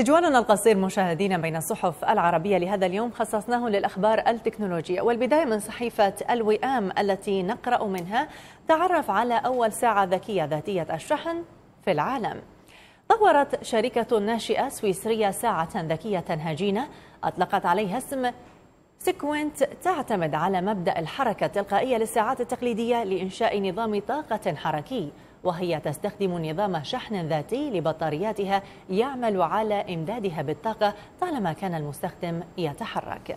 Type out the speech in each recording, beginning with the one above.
تجوالنا القصير مشاهدينا بين الصحف العربية لهذا اليوم خصصناه للأخبار التكنولوجية والبداية من صحيفة الوئام التي نقرأ منها تعرف على أول ساعة ذكية ذاتية الشحن في العالم طورت شركة ناشئة سويسرية ساعة ذكية هجينة أطلقت عليها اسم سيكوينت تعتمد على مبدأ الحركة التلقائية للساعات التقليدية لإنشاء نظام طاقة حركي وهي تستخدم نظام شحن ذاتي لبطارياتها يعمل على إمدادها بالطاقة طالما كان المستخدم يتحرك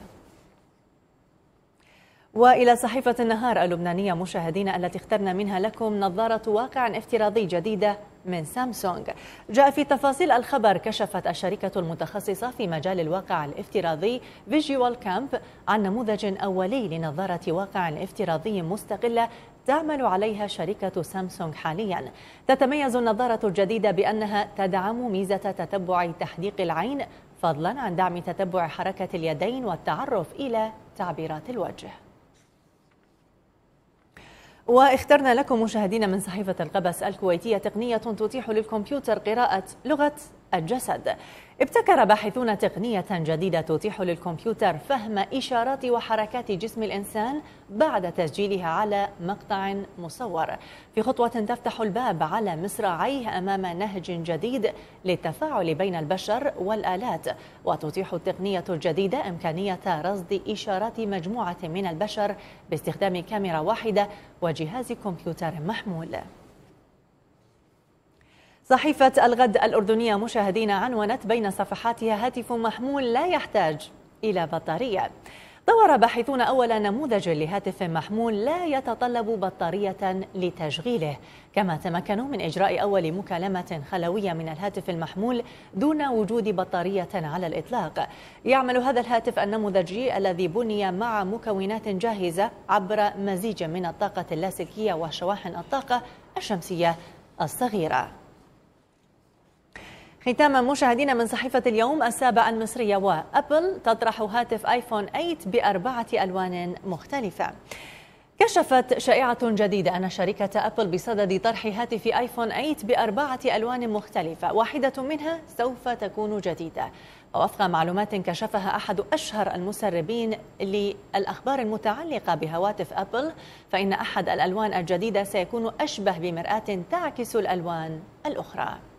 وإلى صحيفة النهار اللبنانية مشاهدين التي اخترنا منها لكم نظارة واقع افتراضي جديدة من سامسونج جاء في تفاصيل الخبر كشفت الشركة المتخصصة في مجال الواقع الافتراضي فيجوال كامب عن نموذج أولي لنظارة واقع افتراضي مستقلة تعمل عليها شركة سامسونج حاليا تتميز النظارة الجديدة بأنها تدعم ميزة تتبع تحديق العين فضلا عن دعم تتبع حركة اليدين والتعرف إلى تعبيرات الوجه واخترنا لكم مشاهدينا من صحيفة القبس الكويتية تقنية تتيح للكمبيوتر قراءة لغة الجسد ابتكر باحثون تقنية جديدة تتيح للكمبيوتر فهم إشارات وحركات جسم الإنسان بعد تسجيلها على مقطع مصور في خطوة تفتح الباب على مصراعيه أمام نهج جديد للتفاعل بين البشر والآلات وتتيح التقنية الجديدة إمكانية رصد إشارات مجموعة من البشر باستخدام كاميرا واحدة وجهاز كمبيوتر محمول صحيفة الغد الأردنية مشاهدينا عنونت بين صفحاتها هاتف محمول لا يحتاج إلى بطارية طور باحثون أول نموذج لهاتف محمول لا يتطلب بطارية لتشغيله كما تمكنوا من إجراء أول مكالمة خلوية من الهاتف المحمول دون وجود بطارية على الإطلاق يعمل هذا الهاتف النموذجي الذي بني مع مكونات جاهزة عبر مزيج من الطاقة اللاسلكية وشواحن الطاقة الشمسية الصغيرة ختاما مشاهدينا من صحيفة اليوم السابع المصرية وأبل تطرح هاتف آيفون 8 بأربعة ألوان مختلفة كشفت شائعة جديدة أن شركة أبل بصدد طرح هاتف آيفون 8 بأربعة ألوان مختلفة واحدة منها سوف تكون جديدة ووفق معلومات كشفها أحد أشهر المسربين للأخبار المتعلقة بهواتف أبل فإن أحد الألوان الجديدة سيكون أشبه بمرآة تعكس الألوان الأخرى